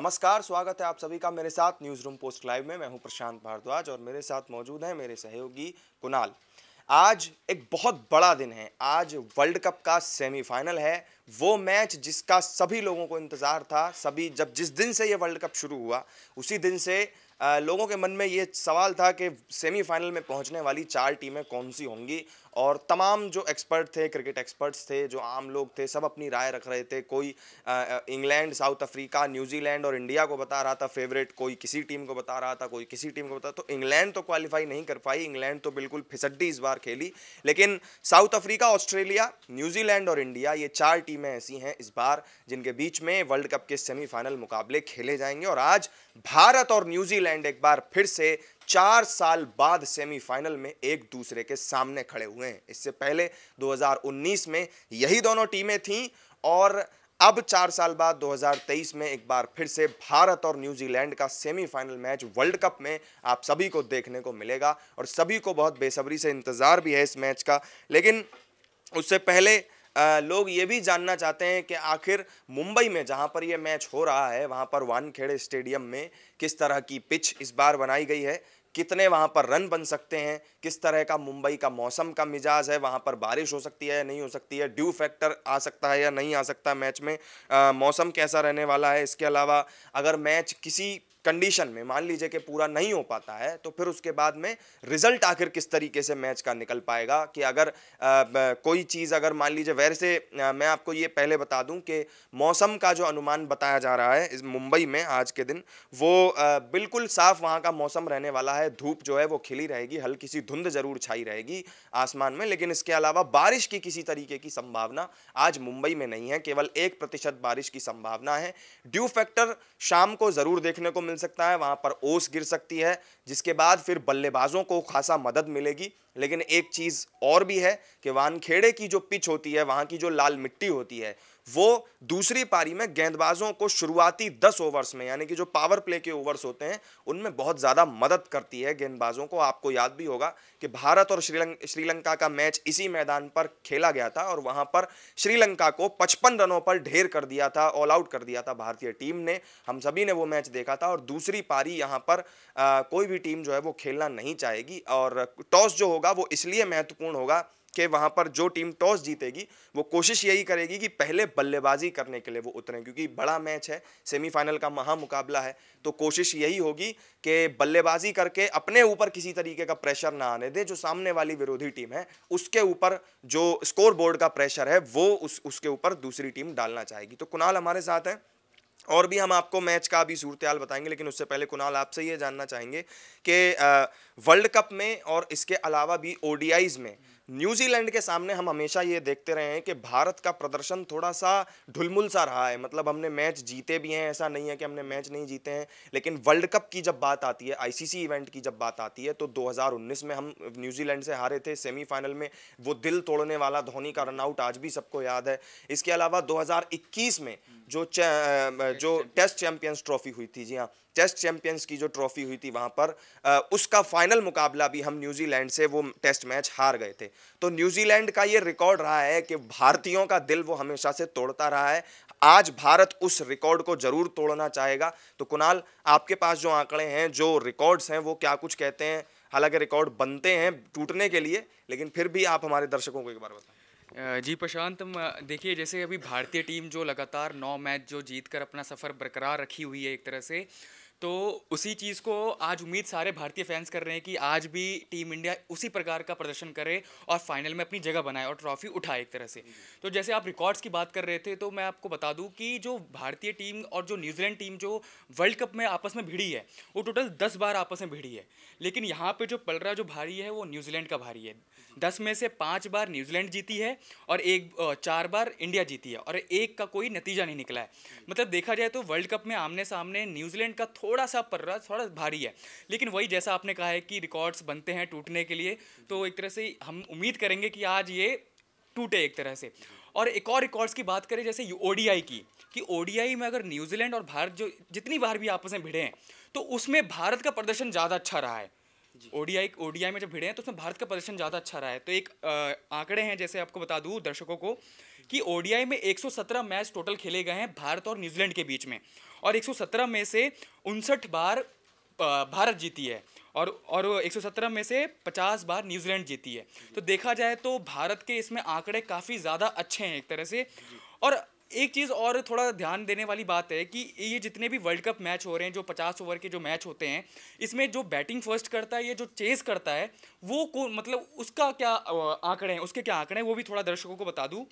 नमस्कार स्वागत है आप सभी का मेरे साथ न्यूज़ रूम पोस्ट लाइव में मैं हूं प्रशांत भारद्वाज और मेरे साथ मौजूद हैं मेरे सहयोगी कुणाल आज एक बहुत बड़ा दिन है आज वर्ल्ड कप का सेमीफाइनल है वो मैच जिसका सभी लोगों को इंतज़ार था सभी जब जिस दिन से ये वर्ल्ड कप शुरू हुआ उसी दिन से लोगों के मन में ये सवाल था कि सेमीफाइनल में पहुंचने वाली चार टीमें कौन सी होंगी और तमाम जो एक्सपर्ट थे क्रिकेट एक्सपर्ट्स थे जो आम लोग थे सब अपनी राय रख रहे थे कोई इंग्लैंड साउथ अफ्रीका न्यूजीलैंड और इंडिया को बता रहा था फेवरेट कोई किसी टीम को बता रहा था कोई किसी टीम को बता तो इंग्लैंड तो क्वालिफाई नहीं कर पाई इंग्लैंड तो बिल्कुल फिसड्डी इस बार खेली लेकिन साउथ अफ्रीका ऑस्ट्रेलिया न्यूजीलैंड और इंडिया ये चार टीमें ऐसी हैं इस बार जिनके बीच में वर्ल्ड कप के सेमीफाइनल मुकाबले खेले जाएंगे और आज भारत और न्यूजीलैंड एक बार फिर से चार साल बाद सेमीफाइनल में एक दूसरे के सामने खड़े हुए हैं इससे पहले 2019 में यही दोनों टीमें थीं और अब चार साल बाद 2023 में एक बार फिर से भारत और न्यूजीलैंड का सेमीफाइनल मैच वर्ल्ड कप में आप सभी को देखने को मिलेगा और सभी को बहुत बेसब्री से इंतज़ार भी है इस मैच का लेकिन उससे पहले आ, लोग ये भी जानना चाहते हैं कि आखिर मुंबई में जहां पर यह मैच हो रहा है वहां पर वानखेड़े स्टेडियम में किस तरह की पिच इस बार बनाई गई है कितने वहाँ पर रन बन सकते हैं किस तरह का मुंबई का मौसम का मिजाज है वहाँ पर बारिश हो सकती है या नहीं हो सकती है ड्यू फैक्टर आ सकता है या नहीं आ सकता मैच में आ, मौसम कैसा रहने वाला है इसके अलावा अगर मैच किसी कंडीशन में मान लीजिए कि पूरा नहीं हो पाता है तो फिर उसके बाद में रिजल्ट आखिर किस तरीके से मैच का निकल पाएगा कि अगर आ, कोई चीज़ अगर मान लीजिए वैसे आ, मैं आपको ये पहले बता दूं कि मौसम का जो अनुमान बताया जा रहा है इस मुंबई में आज के दिन वो आ, बिल्कुल साफ वहाँ का मौसम रहने वाला है धूप जो है वो खिली रहेगी हल्की सी धुंध जरूर छाई रहेगी आसमान में लेकिन इसके अलावा बारिश की किसी तरीके की संभावना आज मुंबई में नहीं है केवल एक प्रतिशत बारिश की संभावना है ड्यू फैक्टर शाम को ज़रूर देखने को मिल सकता है वहाँ पर ओस गिर सकती है जिसके बाद फिर बल्लेबाजों को खासा मदद मिलेगी लेकिन एक चीज़ और भी है कि वानखेड़े की जो पिच होती है वहाँ की जो लाल मिट्टी होती है वो दूसरी पारी में गेंदबाजों को शुरुआती दस ओवर्स में यानी कि जो पावर प्ले के ओवर्स होते हैं उनमें बहुत ज़्यादा मदद करती है गेंदबाजों को आपको याद भी होगा कि भारत और श्रीलंक श्रीलंका का मैच इसी मैदान पर खेला गया था और वहाँ पर श्रीलंका को पचपन रनों पर ढेर कर दिया था ऑल आउट कर दिया था भारतीय टीम ने हम सभी ने वो मैच देखा था और दूसरी पारी यहाँ पर आ, कोई भी टीम जो है वो खेलना नहीं चाहेगी और टॉस जो होगा वो इसलिए महत्वपूर्ण होगा कि वहाँ पर जो टीम टॉस जीतेगी वो कोशिश यही करेगी कि पहले बल्लेबाजी करने के लिए वो उतरें क्योंकि बड़ा मैच है सेमीफाइनल का महा मुकाबला है तो कोशिश यही होगी कि बल्लेबाजी करके अपने ऊपर किसी तरीके का प्रेशर ना आने दे जो सामने वाली विरोधी टीम है उसके ऊपर जो स्कोर बोर्ड का प्रेशर है वो उस उसके ऊपर दूसरी टीम डालना चाहेगी तो कुणाल हमारे साथ हैं और भी हम आपको मैच का भी सूरत हाल बताएंगे लेकिन उससे पहले कुणाल आपसे ये जानना चाहेंगे कि वर्ल्ड कप में और इसके अलावा भी ओडीआईज़ में न्यूजीलैंड के सामने हम हमेशा ये देखते रहे हैं कि भारत का प्रदर्शन थोड़ा सा ढुलमुल सा रहा है मतलब हमने मैच जीते भी हैं ऐसा नहीं है कि हमने मैच नहीं जीते हैं लेकिन वर्ल्ड कप की जब बात आती है आईसीसी इवेंट की जब बात आती है तो 2019 में हम न्यूजीलैंड से हारे थे सेमीफाइनल में वो दिल तोड़ने वाला धोनी का रनआउट आज भी सबको याद है इसके अलावा दो में जो जो टेस्ट चैंपियंस ट्रॉफी हुई थी जी हाँ टेस्ट चैंपियंस की जो ट्रॉफी हुई थी वहाँ पर आ, उसका फाइनल मुकाबला भी हम न्यूजीलैंड से वो टेस्ट मैच हार गए थे तो न्यूजीलैंड का ये रिकॉर्ड रहा है कि भारतीयों का दिल वो हमेशा से तोड़ता रहा है आज भारत उस रिकॉर्ड को जरूर तोड़ना चाहेगा तो कुणाल आपके पास जो आंकड़े हैं जो रिकॉर्ड्स हैं वो क्या कुछ कहते हैं हालांकि रिकॉर्ड बनते हैं टूटने के लिए लेकिन फिर भी आप हमारे दर्शकों को एक बार बताएं जी प्रशांत देखिए जैसे अभी भारतीय टीम जो लगातार नौ मैच जो जीत कर अपना सफ़र बरकरार रखी हुई है एक तरह से तो उसी चीज़ को आज उम्मीद सारे भारतीय फैंस कर रहे हैं कि आज भी टीम इंडिया उसी प्रकार का प्रदर्शन करे और फाइनल में अपनी जगह बनाए और ट्रॉफी उठाए एक तरह से तो जैसे आप रिकॉर्ड्स की बात कर रहे थे तो मैं आपको बता दूं कि जो भारतीय टीम और जो न्यूजीलैंड टीम जो वर्ल्ड कप में आपस में भिड़ी है वो टोटल दस बार आपस में भिड़ी है लेकिन यहाँ पर जो पल जो भारी है वो न्यूजीलैंड का भारी है दस में से पाँच बार न्यूजीलैंड जीती है और एक चार बार इंडिया जीती है और एक का कोई नतीजा नहीं निकला है मतलब देखा जाए तो वर्ल्ड कप में आमने सामने न्यूजीलैंड का थोड़ा सा पर्रा थोड़ा भारी है लेकिन वही जैसा आपने कहा है कि रिकॉर्ड्स बनते हैं टूटने के लिए तो एक तरह से हम उम्मीद करेंगे कि आज ये टूटे एक तरह से और एक और रिकॉर्ड्स की बात करें जैसे ओडीआई की कि ओडीआई में अगर न्यूजीलैंड और भारत जो जितनी बार भी आपस में भिड़े हैं तो उसमें भारत का प्रदर्शन ज़्यादा अच्छा रहा है ओडीआई ओडीआई में जब भिड़े हैं तो उसमें भारत का प्रदर्शन ज़्यादा अच्छा रहा है तो एक आंकड़े हैं जैसे आपको बता दूँ दर्शकों को कि ओडीआई में 117 मैच टोटल खेले गए हैं भारत और न्यूजीलैंड के बीच में और 117 में से उनसठ बार भारत जीती है और और 117 में से 50 बार न्यूजीलैंड जीती है तो देखा जाए तो भारत के इसमें आंकड़े काफ़ी ज़्यादा अच्छे हैं एक तरह से और एक चीज़ और थोड़ा ध्यान देने वाली बात है कि ये जितने भी वर्ल्ड कप मैच हो रहे हैं जो 50 ओवर के जो मैच होते हैं इसमें जो बैटिंग फर्स्ट करता है या जो चेस करता है वो को मतलब उसका क्या आंकड़े हैं उसके क्या आंकड़े हैं वो भी थोड़ा दर्शकों को बता दूँ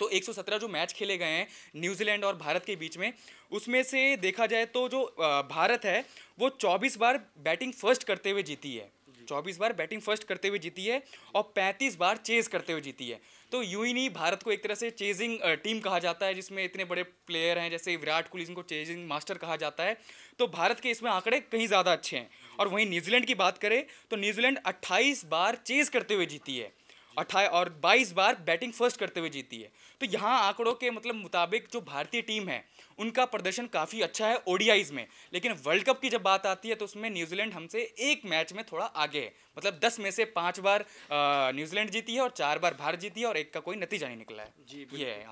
तो 117 जो मैच खेले गए हैं न्यूजीलैंड और भारत के बीच में उसमें से देखा जाए तो जो भारत है वो 24 बार बैटिंग फर्स्ट करते हुए जीती है 24 बार बैटिंग फर्स्ट करते हुए जीती है और 35 बार चेज करते हुए जीती है तो यूं ही नहीं भारत को एक तरह से चेजिंग टीम कहा जाता है जिसमें इतने बड़े प्लेयर हैं जैसे विराट कोहली जिनको चेजिंग मास्टर कहा जाता है तो भारत के इसमें आंकड़े कहीं ज़्यादा अच्छे हैं और वहीं न्यूजीलैंड की बात करें तो न्यूजीलैंड अट्ठाईस बार चेज करते हुए जीती है अठाई और बाईस बार बैटिंग फर्स्ट करते हुए जीती है तो यहाँ आंकड़ों के मतलब मुताबिक जो भारतीय टीम है उनका प्रदर्शन काफ़ी अच्छा है ओडियाइज में लेकिन वर्ल्ड कप की जब बात आती है तो उसमें न्यूजीलैंड हमसे एक मैच में थोड़ा आगे है मतलब दस में से पाँच बार न्यूजीलैंड जीती है और चार बार भारत जीती है और एक का कोई नतीजा नहीं निकला है जी ये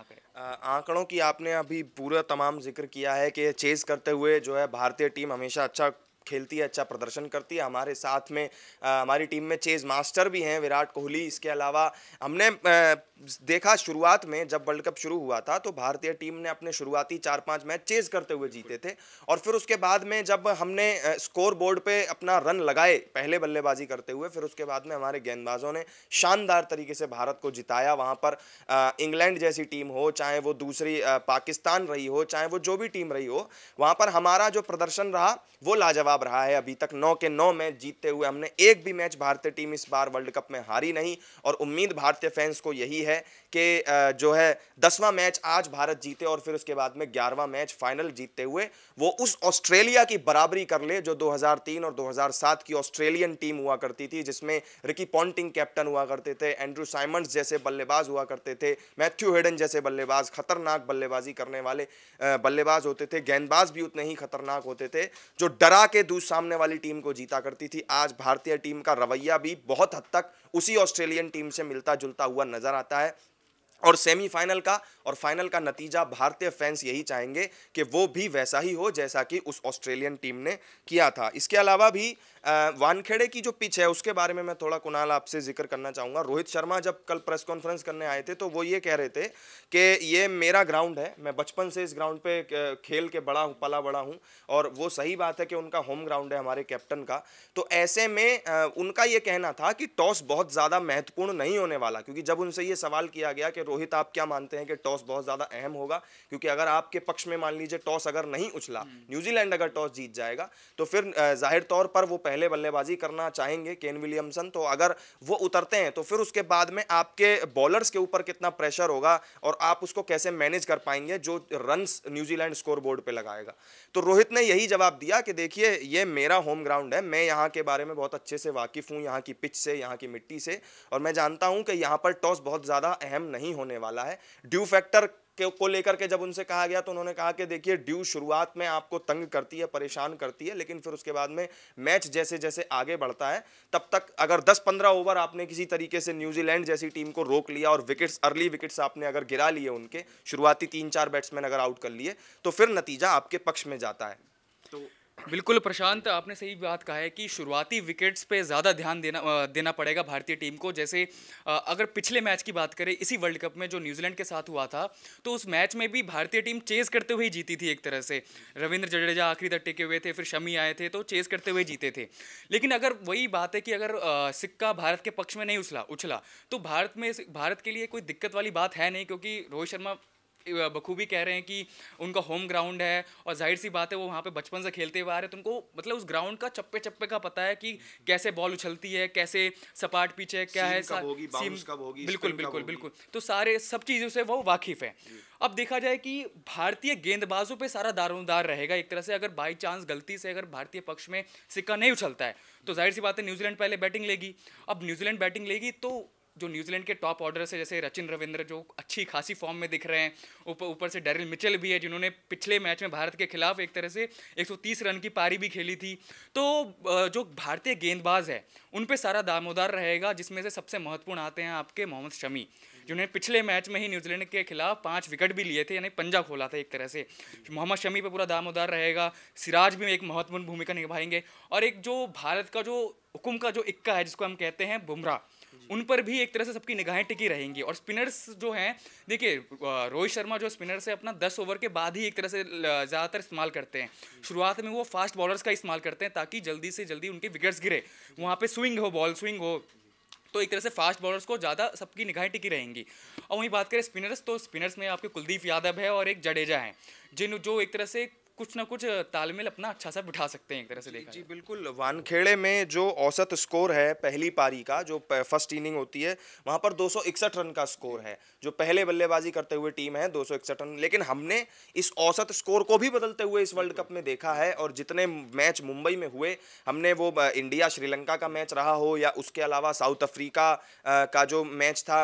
आंकड़ों की आपने अभी पूरा तमाम जिक्र किया है कि चेज़ करते हुए जो है भारतीय टीम हमेशा अच्छा खेलती है अच्छा प्रदर्शन करती है हमारे साथ में आ, हमारी टीम में चेज मास्टर भी हैं विराट कोहली इसके अलावा हमने आ, देखा शुरुआत में जब वर्ल्ड कप शुरू हुआ था तो भारतीय टीम ने अपने शुरुआती चार पांच मैच चेज करते हुए जीते थे और फिर उसके बाद में जब हमने स्कोर बोर्ड पे अपना रन लगाए पहले बल्लेबाजी करते हुए फिर उसके बाद में हमारे गेंदबाजों ने शानदार तरीके से भारत को जिताया वहाँ पर इंग्लैंड जैसी टीम हो चाहे वो दूसरी पाकिस्तान रही हो चाहे वो जो भी टीम रही हो वहाँ पर हमारा जो प्रदर्शन रहा वो लाजवाब रहा है अभी तक नौ के नौ मैच जीतते हुए हमने एक भी मैच भारतीय टीम इस बार वर्ल्ड कप में हारी नहीं और उम्मीद भारतीय फैंस को यही है perché के जो है दसवां मैच आज भारत जीते और फिर उसके बाद में ग्यारहवां मैच फाइनल जीतते हुए वो उस ऑस्ट्रेलिया की बराबरी कर ले जो 2003 और 2007 की ऑस्ट्रेलियन टीम हुआ करती थी जिसमें रिकी पॉन्टिंग कैप्टन हुआ करते थे एंड्रू साइमंड जैसे बल्लेबाज हुआ करते थे मैथ्यू हेडन जैसे बल्लेबाज खतरनाक बल्लेबाजी करने वाले बल्लेबाज होते थे गेंदबाज भी उतने ही खतरनाक होते थे जो डरा के दूस सामने वाली टीम को जीता करती थी आज भारतीय टीम का रवैया भी बहुत हद तक उसी ऑस्ट्रेलियन टीम से मिलता जुलता हुआ नजर आता है और सेमीफाइनल का और फाइनल का नतीजा भारतीय फैंस यही चाहेंगे कि वो भी वैसा ही हो जैसा कि उस ऑस्ट्रेलियन टीम ने किया था इसके अलावा भी वानखेड़े की जो पिच है उसके बारे में मैं थोड़ा कुणाल आपसे जिक्र करना चाहूँगा रोहित शर्मा जब कल प्रेस कॉन्फ्रेंस करने आए थे तो वो ये कह रहे थे कि ये मेरा ग्राउंड है मैं बचपन से इस ग्राउंड पे खेल के बड़ा हूँ पला बड़ा हूँ और वो सही बात है कि उनका होम ग्राउंड है हमारे कैप्टन का तो ऐसे में उनका ये कहना था कि टॉस बहुत ज़्यादा महत्वपूर्ण नहीं होने वाला क्योंकि जब उनसे ये सवाल किया गया कि रोहित आप क्या मानते हैं कि टॉस बहुत ज़्यादा अहम होगा क्योंकि अगर आपके पक्ष में मान लीजिए टॉस अगर नहीं उछला हम्म। न्यूजीलैंड अगर टॉस जीत जाएगा तो फिर जाहिर तौर पर वो पहले बल्लेबाजी करना चाहेंगे केन विलियमसन तो अगर वो उतरते हैं तो फिर उसके बाद में आपके बॉलर्स के ऊपर कितना प्रेशर होगा और आप उसको कैसे मैनेज कर पाएंगे जो रन न्यूजीलैंड स्कोर बोर्ड पर लगाएगा तो रोहित ने यही जवाब दिया कि देखिए ये मेरा होम ग्राउंड है मैं यहाँ के बारे में बहुत अच्छे से वाकिफ़ हूँ यहाँ की पिच से यहाँ की मिट्टी से और मैं जानता हूँ कि यहाँ पर टॉस बहुत ज़्यादा अहम नहीं होने वाला है ड्यू फैक्टर के को लेकर के जब उनसे कहा गया तो उन्होंने कहा कि देखिए ड्यू शुरुआत में आपको तंग करती है परेशान करती है लेकिन फिर उसके बाद में मैच जैसे जैसे आगे बढ़ता है तब तक अगर 10-15 ओवर आपने किसी तरीके से न्यूजीलैंड जैसी टीम को रोक लिया और विकेट्स अर्ली विकेट्स आपने अगर गिरा लिए उनके शुरुआती तीन चार बैट्समैन अगर आउट कर लिए तो फिर नतीजा आपके पक्ष में जाता है बिल्कुल प्रशांत आपने सही बात कहा है कि शुरुआती विकेट्स पे ज़्यादा ध्यान देना देना पड़ेगा भारतीय टीम को जैसे अगर पिछले मैच की बात करें इसी वर्ल्ड कप में जो न्यूजीलैंड के साथ हुआ था तो उस मैच में भी भारतीय टीम चेस करते हुए जीती थी एक तरह से रविंद्र जडेजा आखिरी तक टिके हुए थे फिर शमी आए थे तो चेस करते हुए जीते थे लेकिन अगर वही बात है कि अगर सिक्का भारत के पक्ष में नहीं उछला उछला तो भारत में भारत के लिए कोई दिक्कत वाली बात है नहीं क्योंकि रोहित शर्मा बखूबी कह रहे हैं कि उनका होम ग्राउंड है और जाहिर सी बात है वो वहाँ पे बचपन से खेलते हुए आ रहे हैं तो उनको मतलब उस ग्राउंड का चप्पे चप्पे का पता है कि कैसे बॉल उछलती है कैसे सपाट पीछे है क्या है सीम कब होगी बिल्कुल बिल्कुल बिल्कुल तो सारे सब चीज़ों से वो वाकिफ़ है अब देखा जाए कि भारतीय गेंदबाजों पे सारा दारोदार रहेगा एक तरह से अगर बाई चांस गलती से अगर भारतीय पक्ष में सिक्का नहीं उछलता है तो जाहिर सी बात है न्यूजीलैंड पहले बैटिंग लेगी अब न्यूजीलैंड बैटिंग लेगी तो जो न्यूजीलैंड के टॉप ऑर्डर से जैसे रचिन रविंद्र जो अच्छी खासी फॉर्म में दिख रहे हैं ऊपर ऊपर से डेरिल मिचल भी है जिन्होंने पिछले मैच में भारत के खिलाफ एक तरह से 130 रन की पारी भी खेली थी तो जो भारतीय गेंदबाज है उन पर सारा दामोदार रहेगा जिसमें से सबसे महत्वपूर्ण आते हैं आपके मोहम्मद शमी जिन्होंने पिछले मैच में ही न्यूजीलैंड के खिलाफ पाँच विकेट भी लिए थे यानी पंजा खोला था एक तरह से मोहम्मद शमी पर पूरा दामोदार रहेगा सिराज भी एक महत्वपूर्ण भूमिका निभाएंगे और एक जो भारत का जो हुकुम का जो इक्का है जिसको हम कहते हैं बुमराह उन पर भी एक तरह से सबकी निगाहें टिकी रहेंगी और स्पिनर्स जो हैं देखिए रोहित शर्मा जो स्पिनर से अपना दस ओवर के बाद ही एक तरह से ज़्यादातर इस्तेमाल करते हैं शुरुआत में वो फास्ट बॉलर्स का इस्तेमाल करते हैं ताकि जल्दी से जल्दी उनके विकेट्स गिरे वहाँ पर स्विंग हो बॉल स्विंग हो तो एक तरह से फास्ट बॉलर्स को ज़्यादा सबकी निगाहें टिकी रहेंगी और वहीं बात करें स्पिनर्स तो स्पिनर्स में आपके कुलदीप यादव है और एक जडेजा हैं जिन जो एक तरह से कुछ ना कुछ तालमेल अपना अच्छा सा बिठा सकते हैं एक तरह से देखा जी बिल्कुल वानखेड़े में जो औसत स्कोर है पहली पारी का जो फर्स्ट इनिंग होती है वहाँ पर 261 रन का स्कोर है जो पहले बल्लेबाजी करते हुए टीम है 261 रन लेकिन हमने इस औसत स्कोर को भी बदलते हुए इस वर्ल्ड कप में देखा है और जितने मैच मुंबई में हुए हमने वो इंडिया श्रीलंका का मैच रहा हो या उसके अलावा साउथ अफ्रीका का जो मैच था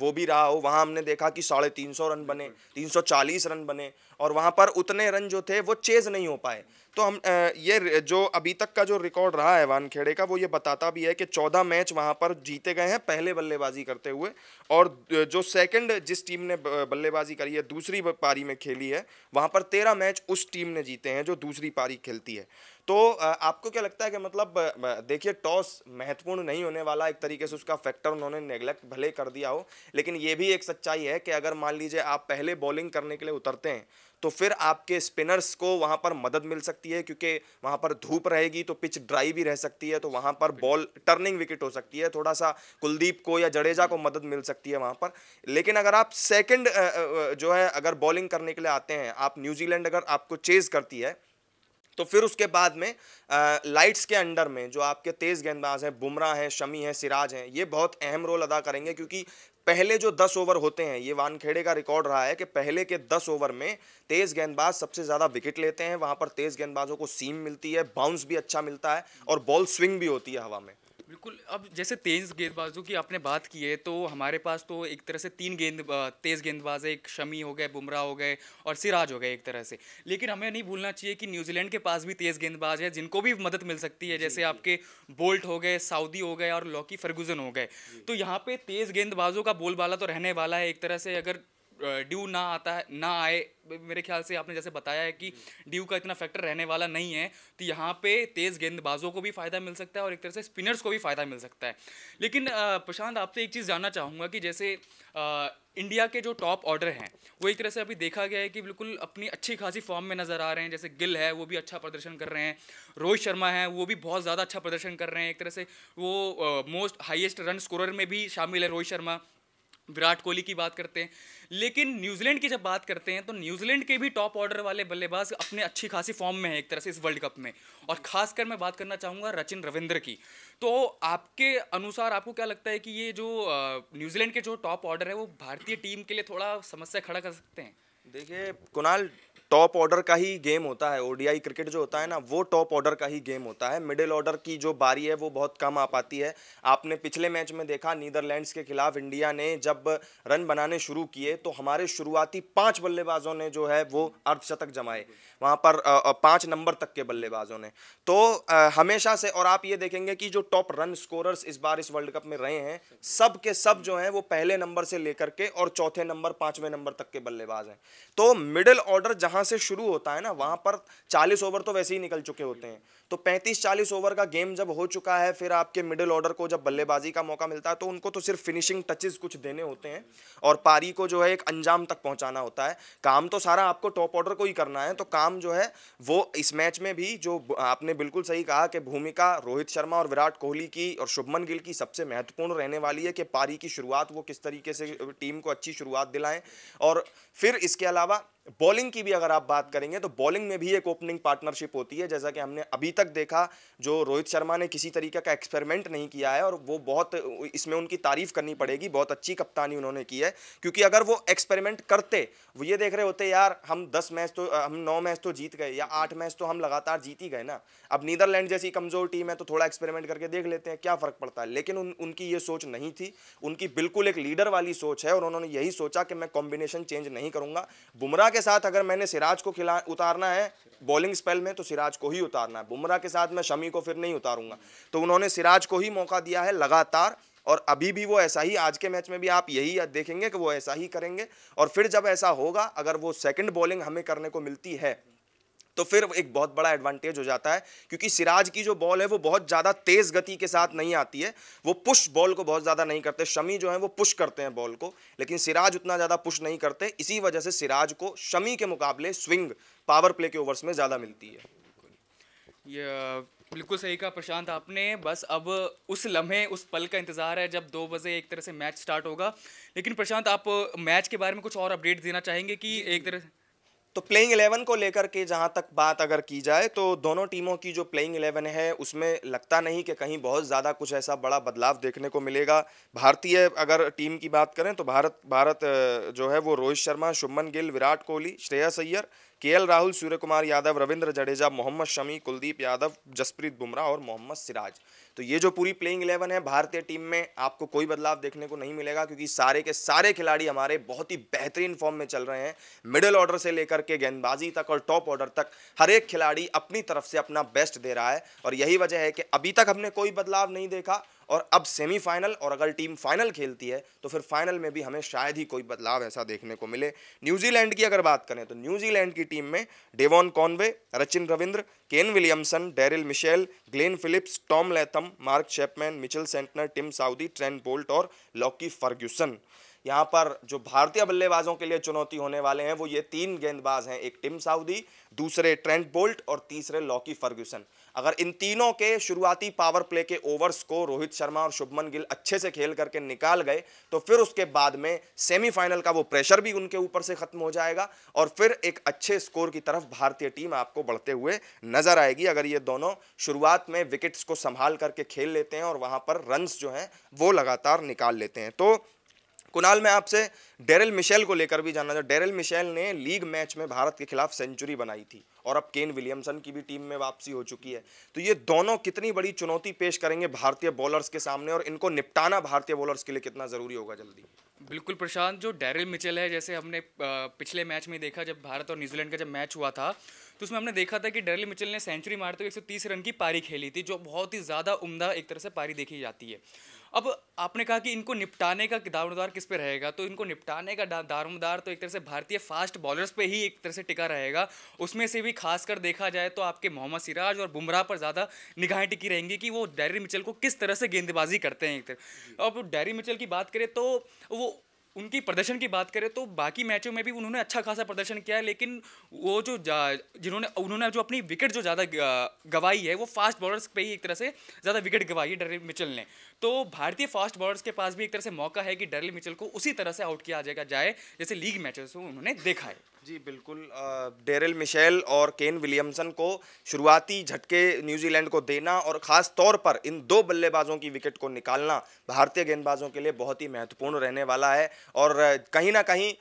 वो भी रहा हो वहाँ हमने देखा कि साढ़े तीन सौ रन बने तीन सौ चालीस रन बने और वहाँ पर उतने रन जो थे वो चेज़ नहीं हो पाए तो हम ये जो अभी तक का जो रिकॉर्ड रहा है वानखेड़े का वो ये बताता भी है कि चौदह मैच वहाँ पर जीते गए हैं पहले बल्लेबाजी करते हुए और जो सेकंड जिस टीम ने बल्लेबाजी करी है दूसरी पारी में खेली है वहाँ पर तेरह मैच उस टीम ने जीते हैं जो दूसरी पारी खेलती है तो आपको क्या लगता है कि मतलब देखिए टॉस महत्वपूर्ण नहीं होने वाला एक तरीके से उसका फैक्टर उन्होंने नेग्लेक्ट भले कर दिया हो लेकिन ये भी एक सच्चाई है कि अगर मान लीजिए आप पहले बॉलिंग करने के लिए उतरते हैं तो फिर आपके स्पिनर्स को वहाँ पर मदद मिल सकती है क्योंकि वहाँ पर धूप रहेगी तो पिच ड्राई भी रह सकती है तो वहाँ पर बॉल टर्निंग विकेट हो सकती है थोड़ा सा कुलदीप को या जडेजा को मदद मिल सकती है वहाँ पर लेकिन अगर आप सेकेंड जो है अगर बॉलिंग करने के लिए आते हैं आप न्यूजीलैंड अगर आपको चेज़ करती है तो फिर उसके बाद में आ, लाइट्स के अंडर में जो आपके तेज़ गेंदबाज हैं बुमराह हैं शमी हैं सिराज हैं ये बहुत अहम रोल अदा करेंगे क्योंकि पहले जो 10 ओवर होते हैं ये वानखेड़े का रिकॉर्ड रहा है कि पहले के 10 ओवर में तेज़ गेंदबाज सबसे ज़्यादा विकेट लेते हैं वहाँ पर तेज़ गेंदबाजों को सीम मिलती है बाउंस भी अच्छा मिलता है और बॉल स्विंग भी होती है हवा में बिल्कुल अब जैसे तेज़ गेंदबाजों की आपने बात की है तो हमारे पास तो एक तरह से तीन गेंद तेज़ गेंदबाज एक शमी हो गए बुमराह हो गए और सिराज हो गए एक तरह से लेकिन हमें नहीं भूलना चाहिए कि न्यूजीलैंड के पास भी तेज़ गेंदबाज है जिनको भी मदद मिल सकती है जैसे आपके बोल्ट हो गए साउदी हो गए और लॉकी फर्गूजन हो गए तो यहाँ पे तेज़ गेंदबाजों का बोलबाला तो रहने वाला है एक तरह से अगर ड्यू ना आता है ना आए मेरे ख्याल से आपने जैसे बताया है कि ड्यू का इतना फैक्टर रहने वाला नहीं है तो यहाँ पे तेज़ गेंदबाजों को भी फ़ायदा मिल सकता है और एक तरह से स्पिनर्स को भी फ़ायदा मिल सकता है लेकिन प्रशांत आपसे एक चीज़ जानना चाहूँगा कि जैसे आ, इंडिया के जो टॉप ऑर्डर हैं वो एक तरह से अभी देखा गया है कि बिल्कुल अपनी अच्छी खासी फॉर्म में नज़र आ रहे हैं जैसे गिल है वो भी अच्छा प्रदर्शन कर रहे हैं रोहित शर्मा है वो भी बहुत ज़्यादा अच्छा प्रदर्शन कर रहे हैं एक तरह से वो मोस्ट हाईएस्ट रन स्कोरर में भी शामिल है रोहित शर्मा विराट कोहली की बात करते हैं लेकिन न्यूजीलैंड की जब बात करते हैं तो न्यूजीलैंड के भी टॉप ऑर्डर वाले बल्लेबाज अपने अच्छी खासी फॉर्म में है एक तरह से इस वर्ल्ड कप में और खासकर मैं बात करना चाहूँगा रचिन रविंद्र की तो आपके अनुसार आपको क्या लगता है कि ये जो न्यूजीलैंड के जो टॉप ऑर्डर है वो भारतीय टीम के लिए थोड़ा समस्या खड़ा कर सकते हैं देखिए कुणाल टॉप ऑर्डर का ही गेम होता है ओडीआई क्रिकेट जो होता है ना वो टॉप ऑर्डर का ही गेम होता है मिडिल ऑर्डर की जो बारी है वो बहुत कम आ पाती है आपने पिछले मैच में देखा नीदरलैंड्स के खिलाफ इंडिया ने जब रन बनाने शुरू किए तो हमारे शुरुआती पांच बल्लेबाजों ने जो है वो अर्धशतक जमाए वहाँ पर पाँच नंबर तक के बल्लेबाजों ने तो हमेशा से और आप ये देखेंगे कि जो टॉप रन स्कोरर्स इस बार इस वर्ल्ड कप में रहे हैं सब के सब जो हैं वो पहले नंबर से लेकर के और चौथे नंबर पाँचवें नंबर तक के बल्लेबाज हैं तो मिडिल ऑर्डर जहाँ जहां से शुरू होता है ना वहां पर 40 ओवर तो वैसे ही निकल चुके होते हैं तो 35-40 ओवर का गेम जब हो चुका है फिर आपके मिडिल ऑर्डर को जब बल्लेबाजी का मौका मिलता है तो उनको तो सिर्फ फिनिशिंग टचेस कुछ देने होते हैं और पारी को जो है एक अंजाम तक पहुंचाना होता है काम तो सारा आपको टॉप ऑर्डर को ही करना है तो काम जो है वो इस मैच में भी जो आपने बिल्कुल सही कहा कि भूमिका रोहित शर्मा और विराट कोहली की और शुभमन गिल की सबसे महत्वपूर्ण रहने वाली है कि पारी की शुरुआत वो किस तरीके से टीम को अच्छी शुरुआत दिलाएं और फिर इसके अलावा बॉलिंग की भी अगर आप बात करेंगे तो बॉलिंग में भी एक ओपनिंग पार्टनरशिप होती है जैसा कि हमने अभी तक देखा जो रोहित शर्मा ने किसी तरीके का एक्सपेरिमेंट नहीं किया है और वो बहुत इसमें उनकी तारीफ करनी पड़ेगी बहुत अच्छी कप्तानी उन्होंने की है क्योंकि अगर वो एक्सपेरिमेंट करते वो ये देख रहे होते यार हम दस मैच तो हम नौ मैच तो जीत गए या आठ मैच तो हम लगातार जीत ही गए ना अब नीदरलैंड जैसी कमज़ोर टीम है तो थोड़ा एक्सपेरिमेंट करके देख लेते हैं क्या फ़र्क पड़ता है लेकिन उनकी ये सोच नहीं थी उनकी बिल्कुल एक लीडर वाली सोच है और उन्होंने यही सोचा कि मैं कॉम्बिनेशन चेंज नहीं करूँगा बुमराह के साथ अगर मैंने सिराज को खिला उतारना है बॉलिंग स्पेल में तो सिराज को ही उतारना है बुमराह के साथ मैं शमी को फिर नहीं उतारूंगा तो उन्होंने सिराज को ही मौका दिया है लगातार और अभी भी वो ऐसा ही आज के मैच में भी आप यही देखेंगे कि वो ऐसा ही करेंगे और फिर जब ऐसा होगा अगर वो सेकंड बॉलिंग हमें करने को मिलती है तो फिर एक बहुत बड़ा एडवांटेज हो जाता है क्योंकि सिराज की जो बॉल है वो बहुत ज़्यादा तेज़ गति के साथ नहीं आती है वो पुश बॉल को बहुत ज़्यादा नहीं करते शमी जो है वो पुश करते हैं बॉल को लेकिन सिराज उतना ज़्यादा पुश नहीं करते इसी वजह से सिराज को शमी के मुकाबले स्विंग पावर प्ले के ओवर्स में ज़्यादा मिलती है ये बिल्कुल सही कहा प्रशांत आपने बस अब उस लम्हे उस पल का इंतज़ार है जब दो बजे एक तरह से मैच स्टार्ट होगा लेकिन प्रशांत आप मैच के बारे में कुछ और अपडेट देना चाहेंगे कि एक तरह से तो प्लेइंग एलेवन को लेकर के जहाँ तक बात अगर की जाए तो दोनों टीमों की जो प्लेइंग एलेवन है उसमें लगता नहीं कि कहीं बहुत ज़्यादा कुछ ऐसा बड़ा बदलाव देखने को मिलेगा भारतीय अगर टीम की बात करें तो भारत भारत जो है वो रोहित शर्मा शुभमन गिल विराट कोहली श्रेयस अय्यर के राहुल सूर्य कुमार यादव रविंद्र जडेजा मोहम्मद शमी कुलदीप यादव जसप्रीत बुमराह और मोहम्मद सिराज तो ये जो पूरी प्लेइंग इलेवन है भारतीय टीम में आपको कोई बदलाव देखने को नहीं मिलेगा क्योंकि सारे के सारे खिलाड़ी हमारे बहुत ही बेहतरीन फॉर्म में चल रहे हैं मिडिल ऑर्डर से लेकर के गेंदबाजी तक और टॉप ऑर्डर तक हर एक खिलाड़ी अपनी तरफ से अपना बेस्ट दे रहा है और यही वजह है कि अभी तक हमने कोई बदलाव नहीं देखा और अब सेमीफाइनल और अगर टीम फाइनल खेलती है तो फिर फाइनल में भी हमें शायद ही कोई बदलाव ऐसा देखने को मिले न्यूजीलैंड की अगर बात करें तो न्यूजीलैंड की टीम में Devon Conway Rachin Ravindra Kane Williamson Daryl Mitchell Glenn Phillips Tom Latham Mark Chapman Mitchell Santner Tim Southee Trent Boult और लॉकी फर्ग्यूसन यहाँ पर जो भारतीय बल्लेबाजों के लिए चुनौती होने वाले हैं वो ये तीन गेंदबाज हैं एक टिम साउदी दूसरे ट्रेंट बोल्ट और तीसरे लॉकी फर्ग्यूसन अगर इन तीनों के शुरुआती पावर प्ले के ओवर्स को रोहित शर्मा और शुभमन गिल अच्छे से खेल करके निकाल गए तो फिर उसके बाद में सेमीफाइनल का वो प्रेशर भी उनके ऊपर से खत्म हो जाएगा और फिर एक अच्छे स्कोर की तरफ भारतीय टीम आपको बढ़ते हुए नजर आएगी अगर ये दोनों शुरुआत में विकेट्स को संभाल करके खेल लेते हैं और वहाँ पर रन्स जो हैं वो लगातार निकाल लेते हैं तो कुणाल मैं आपसे डेरल मिशेल को लेकर भी जानना चाहूँ डेरल मिशेल ने लीग मैच में भारत के खिलाफ सेंचुरी बनाई थी और अब केन विलियमसन की भी टीम में वापसी हो चुकी है तो ये दोनों कितनी बड़ी चुनौती पेश करेंगे भारतीय बॉलर्स के सामने और इनको निपटाना भारतीय बॉलर्स के लिए कितना ज़रूरी होगा जल्दी बिल्कुल प्रशांत जो डेरिल मिचेल है जैसे हमने पिछले मैच में देखा जब भारत और न्यूजीलैंड का जब मैच हुआ था तो उसमें हमने देखा था कि डेरिल मिचेल ने सेंचुरी मारते हुए 130 रन की पारी खेली थी जो बहुत ही ज़्यादा उम्दा एक तरह से पारी देखी जाती है अब आपने कहा कि इनको निपटाने का दारोमदार किस पे रहेगा तो इनको निपटाने का दारोमदार तो एक तरह से भारतीय फास्ट बॉलर्स पे ही एक तरह से टिका रहेगा उसमें से भी खासकर देखा जाए तो आपके मोहम्मद सिराज और बुमराह पर ज़्यादा निगाहें टिकी रहेंगी कि वो डैरी मिचल को किस तरह से गेंदबाजी करते हैं एक तरह अब डैरी मिचल की बात करें तो वो उनकी प्रदर्शन की बात करें तो बाकी मैचों में भी उन्होंने अच्छा खासा प्रदर्शन किया है लेकिन वो जो जिन्होंने उन्होंने जो अपनी विकेट जो ज़्यादा गवाई है वो फास्ट बॉलर्स पे ही एक तरह से ज़्यादा विकेट गवाई है डेरिल मिचल ने तो भारतीय फास्ट बॉलर्स के पास भी एक तरह से मौका है कि डेरिल मिचल को उसी तरह से आउट किया जाएगा जाए जैसे लीग मैचेस में उन्होंने देखा है जी बिल्कुल डेरिल मिशेल और केन विलियमसन को शुरुआती झटके न्यूजीलैंड को देना और ख़ास तौर पर इन दो बल्लेबाजों की विकेट को निकालना भारतीय गेंदबाजों के लिए बहुत ही महत्वपूर्ण रहने वाला है और कहीं ना कहीं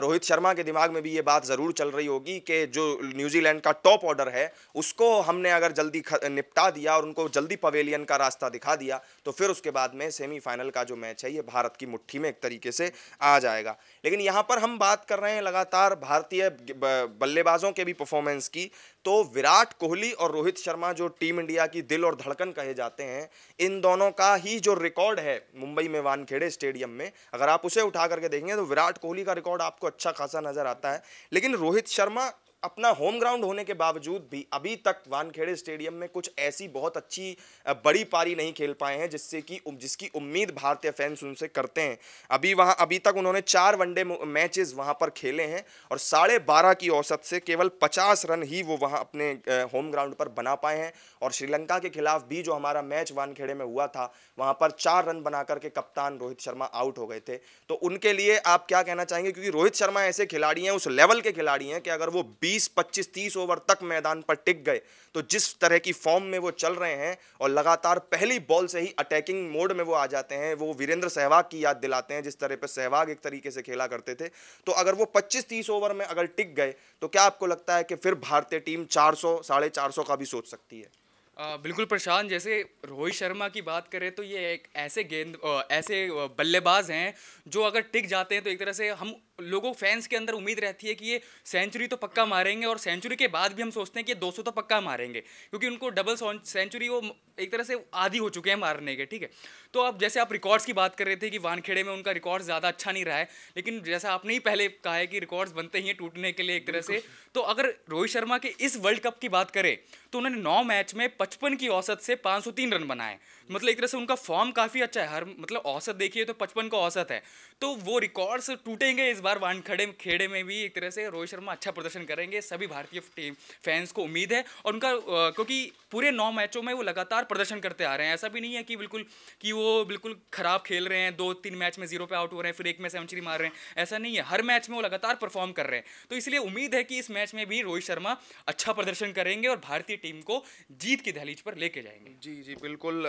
रोहित शर्मा के दिमाग में भी ये बात ज़रूर चल रही होगी कि जो न्यूजीलैंड का टॉप ऑर्डर है उसको हमने अगर जल्दी निपटा दिया और उनको जल्दी पवेलियन का रास्ता दिखा दिया तो फिर उसके बाद में सेमीफाइनल का जो मैच है ये भारत की मुट्ठी में एक तरीके से आ जाएगा लेकिन यहाँ पर हम बात कर रहे हैं लगातार भारतीय बल्लेबाजों के भी परफॉर्मेंस की तो विराट कोहली और रोहित शर्मा जो टीम इंडिया की दिल और धड़कन कहे जाते हैं इन दोनों का ही जो रिकॉर्ड है मुंबई में वानखेड़े स्टेडियम में अगर आप उसे उठा करके देखेंगे तो विराट कोहली का रिकॉर्ड आपको अच्छा खासा नज़र आता है लेकिन रोहित शर्मा अपना होम ग्राउंड होने के बावजूद भी अभी तक वानखेड़े स्टेडियम में कुछ ऐसी बहुत अच्छी बड़ी पारी नहीं खेल पाए हैं जिससे कि जिसकी उम्मीद भारतीय फैंस उनसे करते हैं अभी वहाँ अभी तक उन्होंने चार वनडे मैचेस वहाँ पर खेले हैं और साढ़े बारह की औसत से केवल पचास रन ही वो वहाँ अपने होम ग्राउंड पर बना पाए हैं और श्रीलंका के खिलाफ भी जो हमारा मैच वानखेड़े में हुआ था वहाँ पर चार रन बना करके कप्तान रोहित शर्मा आउट हो गए थे तो उनके लिए आप क्या कहना चाहेंगे क्योंकि रोहित शर्मा ऐसे खिलाड़ी हैं उस लेवल के खिलाड़ी हैं कि अगर वो बी बीस पच्चीस तीस ओवर तक मैदान पर टिक गए तो जिस तरह की फॉर्म में वो चल रहे हैं और लगातार पहली बॉल से ही अटैकिंग मोड में वो आ जाते हैं वो वीरेंद्र सहवाग की याद दिलाते हैं जिस तरह पर सहवाग एक तरीके से खेला करते थे तो अगर वो पच्चीस तीस ओवर में अगर टिक गए तो क्या आपको लगता है कि फिर भारतीय टीम 400 साढ़े का भी सोच सकती है आ, बिल्कुल प्रशांत जैसे रोहित शर्मा की बात करें तो ये एक ऐसे गेंद ऐसे बल्लेबाज हैं जो अगर टिक जाते हैं तो एक तरह से हम लोगों फैंस के अंदर उम्मीद रहती है कि ये सेंचुरी तो पक्का मारेंगे और सेंचुरी के बाद भी हम सोचते हैं कि दो तो पक्का मारेंगे क्योंकि उनको डबल सेंचुरी वो एक तरह से आधी हो चुके हैं मारने के ठीक है तो अब जैसे आप रिकॉर्ड्स की बात कर रहे थे कि वानखेड़े में उनका रिकॉर्ड ज़्यादा अच्छा नहीं रहा है लेकिन जैसा आपने ही पहले कहा है कि रिकॉर्ड्स बनते ही हैं टूटने के लिए एक तरह से तो अगर रोहित शर्मा के इस वर्ल्ड कप की बात करें तो उन्होंने नौ मैच में पचपन की औसत से पाँच रन बनाए मतलब एक तरह से उनका फॉर्म काफ़ी अच्छा है हर मतलब औसत देखिए तो पचपन का औसत है तो वो रिकॉर्ड्स टूटेंगे इस बार लगातार वानखेड़े खेड़े में भी एक तरह से रोहित शर्मा अच्छा प्रदर्शन करेंगे सभी भारतीय टीम फैंस को उम्मीद है और उनका क्योंकि पूरे नौ मैचों में वो लगातार प्रदर्शन करते आ रहे हैं ऐसा भी नहीं है कि बिल्कुल कि वो बिल्कुल ख़राब खेल रहे हैं दो तीन मैच में जीरो पे आउट हो रहे हैं फिर एक में सेंचुरी मार रहे हैं ऐसा नहीं है हर मैच में वो लगातार परफॉर्म कर रहे हैं तो इसलिए उम्मीद है कि इस मैच में भी रोहित शर्मा अच्छा प्रदर्शन करेंगे और भारतीय टीम को जीत की दहलीज पर लेके जाएंगे जी जी बिल्कुल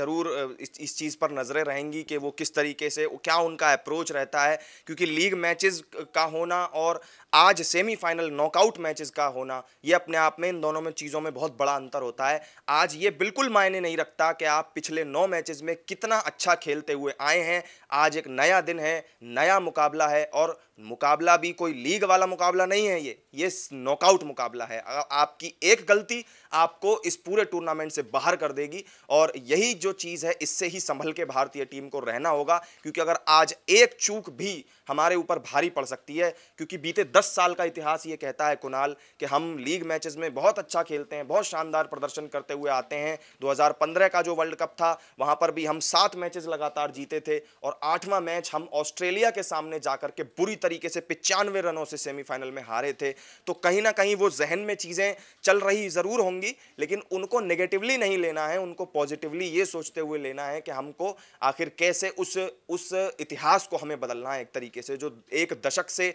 ज़रूर इस चीज़ पर नज़रें रहेंगी कि वो किस तरीके से क्या उनका अप्रोच रहता है क्योंकि लीग मैचेस का होना और आज सेमीफाइनल नॉकआउट मैचेस का होना ये अपने आप में इन दोनों में चीज़ों में बहुत बड़ा अंतर होता है आज ये बिल्कुल मायने नहीं रखता कि आप पिछले नौ मैचेस में कितना अच्छा खेलते हुए आए हैं आज एक नया दिन है नया मुकाबला है और मुकाबला भी कोई लीग वाला मुकाबला नहीं है ये ये नॉकआउट मुकाबला है आपकी एक गलती आपको इस पूरे टूर्नामेंट से बाहर कर देगी और यही जो चीज़ है इससे ही संभल के भारतीय टीम को रहना होगा क्योंकि अगर आज एक चूक भी हमारे ऊपर भारी पड़ सकती है क्योंकि बीते दस दस साल का इतिहास ये कहता है कुणाल कि हम लीग मैचेस में बहुत अच्छा खेलते हैं बहुत शानदार प्रदर्शन करते हुए आते हैं 2015 का जो वर्ल्ड कप था वहाँ पर भी हम सात मैचेस लगातार जीते थे और आठवां मैच हम ऑस्ट्रेलिया के सामने जाकर के बुरी तरीके से पिचानवे रनों से सेमीफाइनल में हारे थे तो कहीं ना कहीं वो जहन में चीज़ें चल रही ज़रूर होंगी लेकिन उनको नेगेटिवली नहीं लेना है उनको पॉजिटिवली ये सोचते हुए लेना है कि हमको आखिर कैसे उस उस इतिहास को हमें बदलना है एक तरीके से जो एक दशक से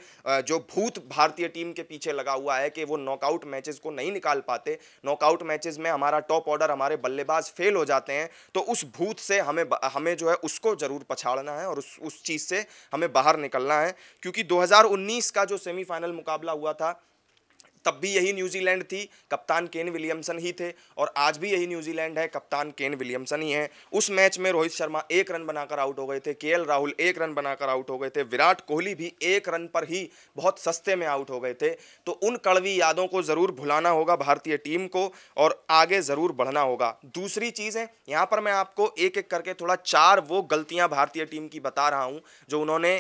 जो भूत भारतीय टीम के पीछे लगा हुआ है कि वो नॉकआउट मैचेस को नहीं निकाल पाते नॉकआउट मैचेस में हमारा टॉप ऑर्डर हमारे बल्लेबाज फेल हो जाते हैं तो उस भूत से हमें हमें जो है उसको ज़रूर पछाड़ना है और उस उस चीज़ से हमें बाहर निकलना है क्योंकि 2019 का जो सेमीफाइनल मुकाबला हुआ था तब भी यही न्यूजीलैंड थी कप्तान केन विलियमसन ही थे और आज भी यही न्यूजीलैंड है कप्तान केन विलियमसन ही हैं उस मैच में रोहित शर्मा एक रन बनाकर आउट हो गए थे के राहुल एक रन बनाकर आउट हो गए थे विराट कोहली भी एक रन पर ही बहुत सस्ते में आउट हो गए थे तो उन कड़वी यादों को ज़रूर भुलाना होगा भारतीय टीम को और आगे ज़रूर बढ़ना होगा दूसरी चीज़ है यहाँ पर मैं आपको एक एक करके थोड़ा चार वो गलतियाँ भारतीय टीम की बता रहा हूँ जो उन्होंने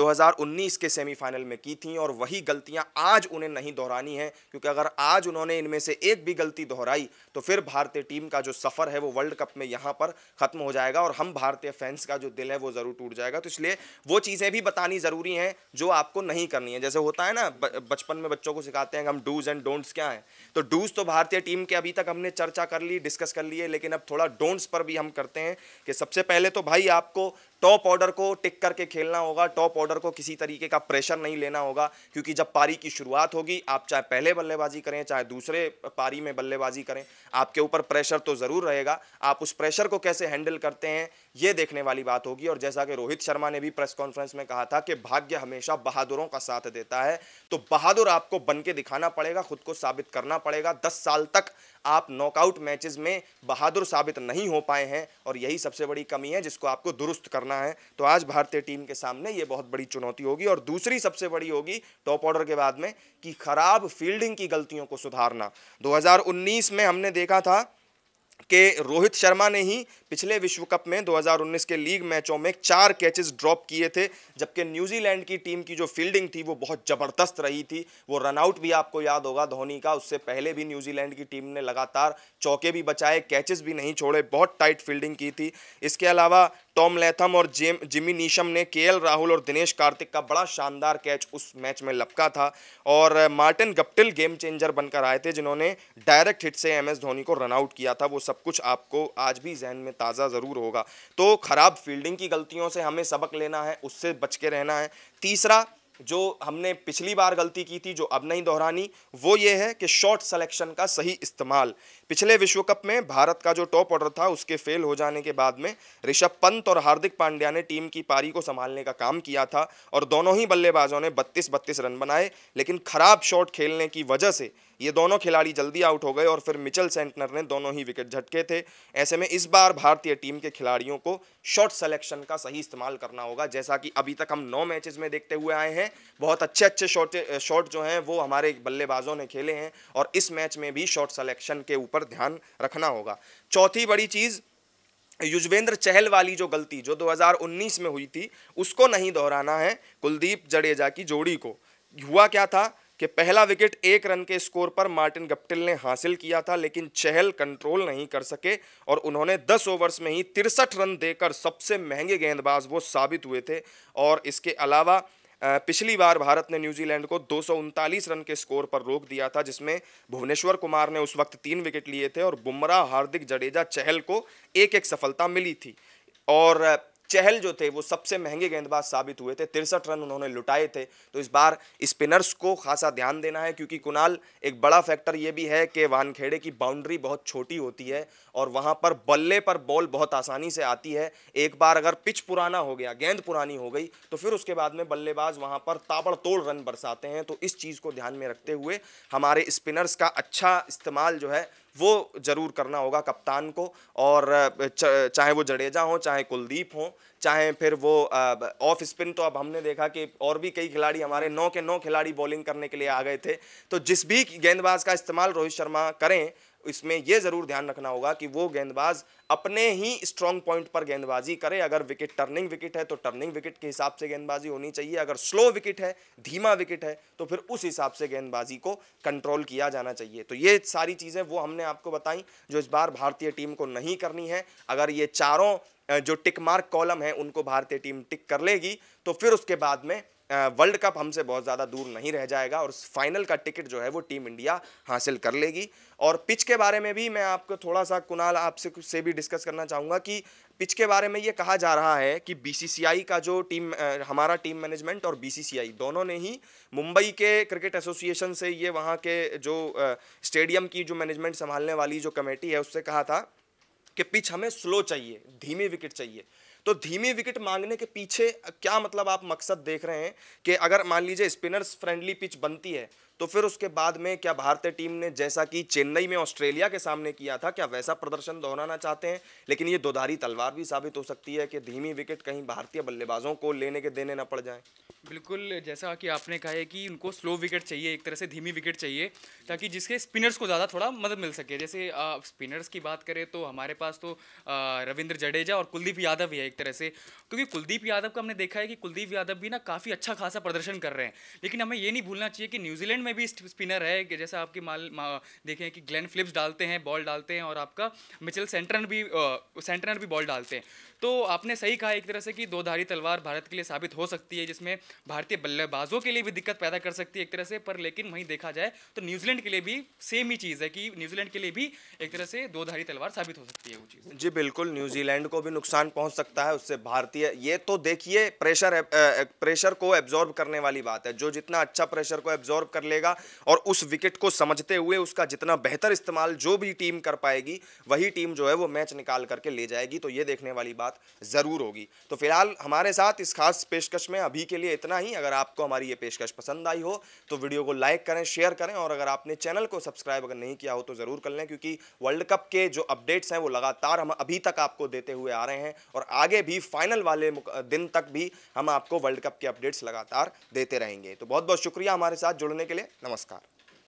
2019 के सेमीफाइनल में की थी और वही गलतियाँ आज उन्हें नहीं दोहरानी हैं क्योंकि अगर आज उन्होंने इनमें से एक भी गलती दोहराई तो फिर भारतीय टीम का जो सफ़र है वो वर्ल्ड कप में यहाँ पर ख़त्म हो जाएगा और हम भारतीय फैंस का जो दिल है वो ज़रूर टूट जाएगा तो इसलिए वो चीज़ें भी बतानी ज़रूरी हैं जो आपको नहीं करनी है जैसे होता है ना बचपन में बच्चों को सिखाते हैं हम डूज एंड डोंट्स क्या हैं तो डूज तो भारतीय टीम के अभी तक हमने चर्चा कर ली डिस्कस कर लिए लेकिन अब थोड़ा डोंट्स पर भी हम करते हैं कि सबसे पहले तो भाई आपको टॉप ऑर्डर को टिक करके खेलना होगा टॉप ऑर्डर को किसी तरीके का प्रेशर नहीं लेना होगा क्योंकि जब पारी की शुरुआत होगी आप चाहे पहले बल्लेबाजी करें चाहे दूसरे पारी में बल्लेबाजी करें आपके ऊपर प्रेशर तो ज़रूर रहेगा आप उस प्रेशर को कैसे हैंडल करते हैं ये देखने वाली बात होगी और जैसा कि रोहित शर्मा ने भी प्रेस कॉन्फ्रेंस में कहा था कि भाग्य हमेशा बहादुरों का साथ देता है तो बहादुर आपको बन के दिखाना पड़ेगा खुद को साबित करना पड़ेगा दस साल तक आप नॉकआउट मैचेस में बहादुर साबित नहीं हो पाए हैं और यही सबसे बड़ी कमी है जिसको आपको दुरुस्त करना है तो आज भारतीय टीम के सामने ये बहुत बड़ी चुनौती होगी और दूसरी सबसे बड़ी होगी टॉप ऑर्डर के बाद में कि खराब फील्डिंग की गलतियों को सुधारना 2019 में हमने देखा था के रोहित शर्मा ने ही पिछले विश्व कप में 2019 के लीग मैचों में चार कैचेस ड्रॉप किए थे जबकि न्यूजीलैंड की टीम की जो फील्डिंग थी वो बहुत ज़बरदस्त रही थी वो रनआउट भी आपको याद होगा धोनी का उससे पहले भी न्यूजीलैंड की टीम ने लगातार चौके भी बचाए कैचेस भी नहीं छोड़े बहुत टाइट फील्डिंग की थी इसके अलावा टॉम लेथम और जेम जिमी नीशम ने के राहुल और दिनेश कार्तिक का बड़ा शानदार कैच उस मैच में लपका था और मार्टिन गप्टिल गेम चेंजर बनकर आए थे जिन्होंने डायरेक्ट हिट से एमएस धोनी को रनआउट किया था वो सब कुछ आपको आज भी जहन में ताज़ा ज़रूर होगा तो ख़राब फील्डिंग की गलतियों से हमें सबक लेना है उससे बच के रहना है तीसरा जो हमने पिछली बार गलती की थी जो अब नहीं दोहरानी वो ये है कि शॉर्ट सेलेक्शन का सही इस्तेमाल पिछले विश्व कप में भारत का जो टॉप ऑर्डर था उसके फेल हो जाने के बाद में ऋषभ पंत और हार्दिक पांड्या ने टीम की पारी को संभालने का काम किया था और दोनों ही बल्लेबाजों ने 32-32 रन बनाए लेकिन खराब शॉट खेलने की वजह से ये दोनों खिलाड़ी जल्दी आउट हो गए और फिर मिचल सेंटनर ने दोनों ही विकेट झटके थे ऐसे में इस बार भारतीय टीम के खिलाड़ियों को शॉर्ट सेलेक्शन का सही इस्तेमाल करना होगा जैसा कि अभी तक हम नौ मैचेस में देखते हुए आए हैं बहुत अच्छे अच्छे शॉट शॉट जो हैं वो हमारे बल्लेबाजों ने खेले हैं और इस मैच में भी शॉर्ट सेलेक्शन के ऊपर ऊपर ध्यान रखना होगा चौथी बड़ी चीज़ युजवेंद्र चहल वाली जो गलती जो 2019 में हुई थी उसको नहीं दोहराना है कुलदीप जडेजा की जोड़ी को हुआ क्या था कि पहला विकेट एक रन के स्कोर पर मार्टिन गप्टिल ने हासिल किया था लेकिन चहल कंट्रोल नहीं कर सके और उन्होंने 10 ओवर्स में ही तिरसठ रन देकर सबसे महंगे गेंदबाज वो साबित हुए थे और इसके अलावा पिछली बार भारत ने न्यूजीलैंड को दो रन के स्कोर पर रोक दिया था जिसमें भुवनेश्वर कुमार ने उस वक्त तीन विकेट लिए थे और बुमराह हार्दिक जडेजा चहल को एक एक सफलता मिली थी और चहल जो थे वो सबसे महंगे गेंदबाज साबित हुए थे तिरसठ रन उन्होंने लुटाए थे तो इस बार स्पिनर्स को खासा ध्यान देना है क्योंकि कुणाल एक बड़ा फैक्टर ये भी है कि वानखेड़े की बाउंड्री बहुत छोटी होती है और वहाँ पर बल्ले पर बॉल बहुत आसानी से आती है एक बार अगर पिच पुराना हो गया गेंद पुरानी हो गई तो फिर उसके बाद में बल्लेबाज वहाँ पर ताबड़तोड़ रन बरसाते हैं तो इस चीज़ को ध्यान में रखते हुए हमारे स्पिनर्स का अच्छा इस्तेमाल जो है वो ज़रूर करना होगा कप्तान को और चाहे वो जडेजा हो चाहे कुलदीप हो चाहे फिर वो ऑफ स्पिन तो अब हमने देखा कि और भी कई खिलाड़ी हमारे नौ के नौ खिलाड़ी बॉलिंग करने के लिए आ गए थे तो जिस भी गेंदबाज का इस्तेमाल रोहित शर्मा करें इसमें यह ज़रूर ध्यान रखना होगा कि वो गेंदबाज अपने ही स्ट्रांग पॉइंट पर गेंदबाजी करे अगर विकेट टर्निंग विकेट है तो टर्निंग विकेट के हिसाब से गेंदबाजी होनी चाहिए अगर स्लो विकेट है धीमा विकेट है तो फिर उस हिसाब से गेंदबाजी को कंट्रोल किया जाना चाहिए तो ये सारी चीज़ें वो हमने आपको बताई जो इस बार भारतीय टीम को नहीं करनी है अगर ये चारों जो टिक मार्क कॉलम है उनको भारतीय टीम टिक कर लेगी तो फिर उसके बाद में वर्ल्ड कप हमसे बहुत ज़्यादा दूर नहीं रह जाएगा और फाइनल का टिकट जो है वो टीम इंडिया हासिल कर लेगी और पिच के बारे में भी मैं आपको थोड़ा सा कुणाल आपसे से भी डिस्कस करना चाहूँगा कि पिच के बारे में ये कहा जा रहा है कि बीसीसीआई का जो टीम हमारा टीम मैनेजमेंट और बीसीसीआई दोनों ने ही मुंबई के क्रिकेट एसोसिएशन से ये वहाँ के जो स्टेडियम की जो मैनेजमेंट संभालने वाली जो कमेटी है उससे कहा था कि पिच हमें स्लो चाहिए धीमी विकेट चाहिए तो धीमी विकेट मांगने के पीछे क्या मतलब आप मकसद देख रहे हैं कि अगर मान लीजिए स्पिनर्स फ्रेंडली पिच बनती है तो फिर उसके बाद में क्या भारतीय टीम ने जैसा कि चेन्नई में ऑस्ट्रेलिया के सामने किया था क्या वैसा प्रदर्शन दोहराना चाहते हैं लेकिन ये दोधारी तलवार भी साबित हो सकती है कि धीमी विकेट कहीं भारतीय बल्लेबाजों को लेने के देने ना पड़ जाए बिल्कुल जैसा कि आपने कहा है कि उनको स्लो विकेट चाहिए एक तरह से धीमी विकेट चाहिए ताकि जिसके स्पिनर्स को ज़्यादा थोड़ा मदद मिल सके जैसे स्पिनर्स की बात करें तो हमारे पास तो रविंद्र जडेजा और कुलदीप यादव ही है एक तरह से क्योंकि कुलदीप यादव का हमने देखा है कि कुलदीप यादव भी ना काफ़ी अच्छा खासा प्रदर्शन कर रहे हैं लेकिन हमें ये नहीं भूलना चाहिए कि न्यूजीलैंड में में भी स्पिनर है कि जैसे आपकी माल मा, देखें कि ग्लैन फिलिप्स डालते हैं बॉल डालते हैं और आपका मिचल सेंटरन भी सेंटरन भी बॉल डालते हैं तो आपने सही कहा एक तरह से कि दो धारी तलवार भारत के लिए साबित हो सकती है जिसमें भारतीय बल्लेबाजों के लिए भी दिक्कत पैदा कर सकती है एक तरह से पर लेकिन वहीं देखा जाए तो न्यूजीलैंड के लिए भी सेम ही चीज़ है कि न्यूजीलैंड के लिए भी एक तरह से दो धारी तलवार साबित हो सकती है वो चीज़ जी बिल्कुल न्यूजीलैंड को भी नुकसान पहुँच सकता है उससे भारतीय ये तो देखिए प्रेशर प्रेशर को एब्जॉर्ब करने वाली बात है जो जितना अच्छा प्रेशर को एब्जॉर्ब कर लेगा और उस विकेट को समझते हुए उसका जितना बेहतर इस्तेमाल जो भी टीम कर पाएगी वही टीम जो है वो मैच निकाल करके ले जाएगी तो ये देखने वाली बात मुलाकात ज़रूर होगी तो फिलहाल हमारे साथ इस खास पेशकश में अभी के लिए इतना ही अगर आपको हमारी ये पेशकश पसंद आई हो तो वीडियो को लाइक करें शेयर करें और अगर आपने चैनल को सब्सक्राइब अगर नहीं किया हो तो ज़रूर कर लें क्योंकि वर्ल्ड कप के जो अपडेट्स हैं वो लगातार हम अभी तक आपको देते हुए आ रहे हैं और आगे भी फाइनल वाले दिन तक भी हम आपको वर्ल्ड कप के अपडेट्स लगातार देते रहेंगे तो बहुत बहुत शुक्रिया हमारे साथ जुड़ने के लिए नमस्कार